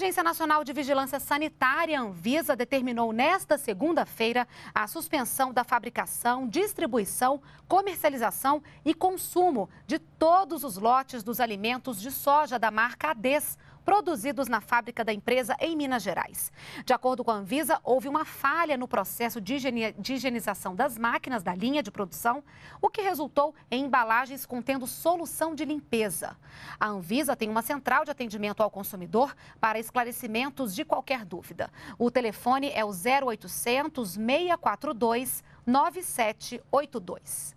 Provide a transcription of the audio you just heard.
Agência Nacional de Vigilância Sanitária, Anvisa, determinou nesta segunda-feira a suspensão da fabricação, distribuição, comercialização e consumo de todos os lotes dos alimentos de soja da marca Ades produzidos na fábrica da empresa em Minas Gerais. De acordo com a Anvisa, houve uma falha no processo de, higienização das máquinas da linha de produção, o que resultou em embalagens contendo solução de limpeza. A Anvisa tem uma central de atendimento ao consumidor para esclarecimentos de qualquer dúvida. O telefone é o 0800 642 9782.